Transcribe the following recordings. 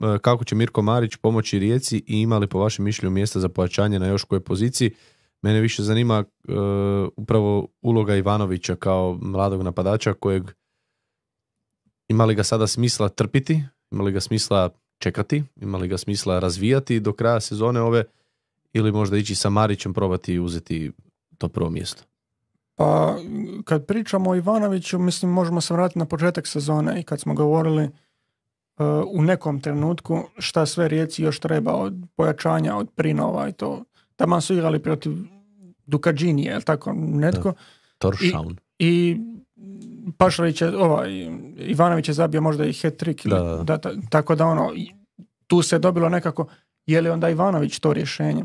E, kako će Mirko Marić pomoći Rijeci i ima li po vašem mišlju mjesta za pojačanje na još kojoj poziciji? Mene više zanima e, upravo uloga Ivanovića kao mladog napadača kojeg ima li ga sada smisla trpiti, ima li ga smisla čekati, ima li ga smisla razvijati do kraja sezone ove ili možda ići sa Marićem probati i uzeti to prvo mjesto? Pa kad pričamo o Ivanoviću, mislim možemo se vratiti na početak sezone i kad smo govorili u nekom trenutku šta sve Rijeci još treba od pojačanja, od prinova i to. Taman su igrali protiv dukađinije jel tako netko? I, i je, ovaj, Ivanović je zabio možda i hat-trick. Da, tako da ono, tu se dobilo nekako, je li onda Ivanović to rješenje?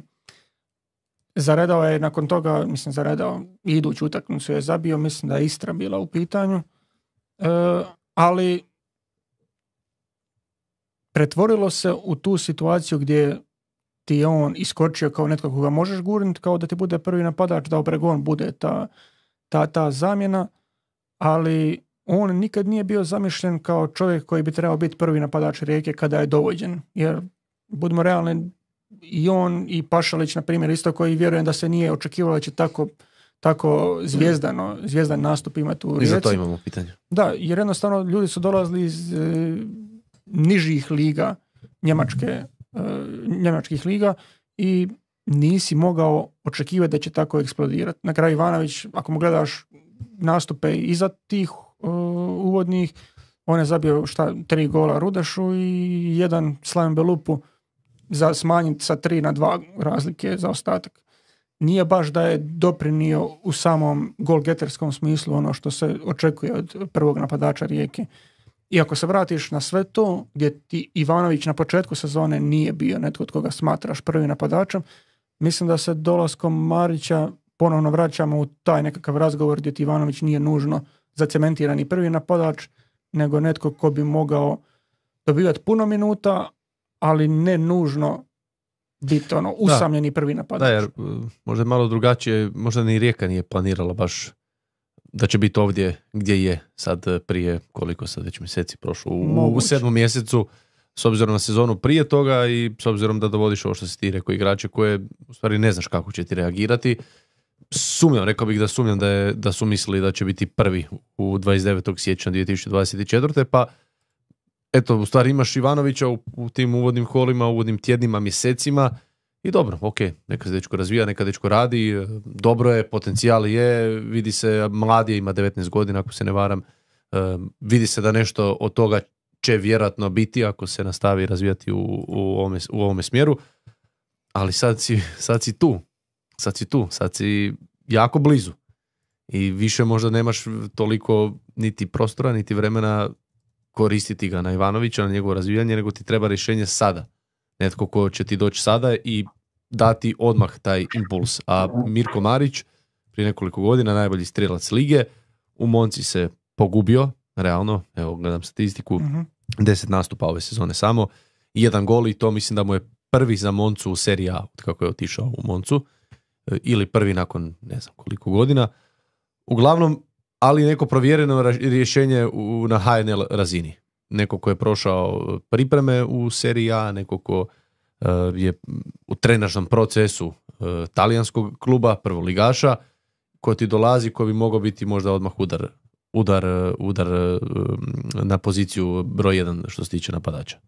Zaredao je nakon toga, mislim zaredao, iduću utakmicu je zabio, mislim da je Istra bila u pitanju. E, ali pretvorilo se u tu situaciju gdje ti je on iskočio kao netko koga možeš gurnuti, kao da ti bude prvi napadač, da obregon bude ta, ta, ta zamjena, ali on nikad nije bio zamišljen kao čovjek koji bi trebao biti prvi napadač rijeke kada je dovođen. Jer, budimo realni, i on i Pašalić, na primjer, isto koji vjerujem da se nije očekivalo da će tako, tako zvijezdano, zvijezdan nastup imati u rijeci. I za to imamo pitanje. Da, jer jednostavno ljudi su dolazili iz eh, nižih liga njemačke, mhm. e, njemačkih liga i nisi mogao očekivati da će tako eksplodirati. Na kraju Ivanović, ako mu gledaš nastupe iza tih e, uvodnih, on je zabio šta, tri gola Rudešu i jedan Slavim Belupu za smanjiti sa tri na dva razlike za ostatak. Nije baš da je doprinio u samom golgeterskom smislu ono što se očekuje od prvog napadača Rijeke. I ako se vratiš na sve to, gdje ti Ivanović na početku sezone nije bio netko od koga smatraš prvi napadačem, mislim da se dolaskom Marića ponovno vraćamo u taj nekakav razgovor gdje ti Ivanović nije nužno zacementirani prvi napadač, nego netko ko bi mogao dobivati puno minuta, ali ne nužno biti ono usamljeni prvi napadač. Da, jer e, možda je malo drugačije, možda ni Rijeka nije planirala baš da će biti ovdje gdje je sad e, prije koliko sad već mjeseci prošlo u, sedmom mjesecu s obzirom na sezonu prije toga i s obzirom da dovodiš ovo što si ti rekao igrače koje u stvari ne znaš kako će ti reagirati sumnjam, rekao bih da sumnjam da, je, da su mislili da će biti prvi u 29. siječnja 2024. pa eto u stvari imaš Ivanovića u, u tim uvodnim kolima, uvodnim tjednima, mjesecima i dobro, ok, neka se dečko razvija, neka dečko radi, e, dobro je, potencijal je, vidi se, mladi, ima 19 godina ako se ne varam, e, vidi se da nešto od toga će vjerojatno biti ako se nastavi razvijati u, u, ovome, u smjeru, ali sad si, sad si tu, sad si tu, sad si jako blizu i više možda nemaš toliko niti prostora, niti vremena koristiti ga na Ivanovića, na njegovo razvijanje, nego ti treba rješenje sada netko ko će ti doći sada i dati odmah taj impuls. A Mirko Marić, prije nekoliko godina najbolji strelac lige, u Monci se pogubio, realno, evo gledam statistiku, mhm. deset 10 nastupa ove sezone samo, jedan gol i to mislim da mu je prvi za Moncu u seriji A, kako je otišao u Moncu, e, ili prvi nakon ne znam koliko godina. Uglavnom, ali neko provjereno rješenje na HNL razini neko ko je prošao eh, pripreme u seriji A, neko ko eh, je u trenažnom procesu eh, talijanskog kluba, prvoligaša, ko ti dolazi, koji bi mogao biti možda odmah udar, udar, udar na poziciju broj jedan što se tiče napadača.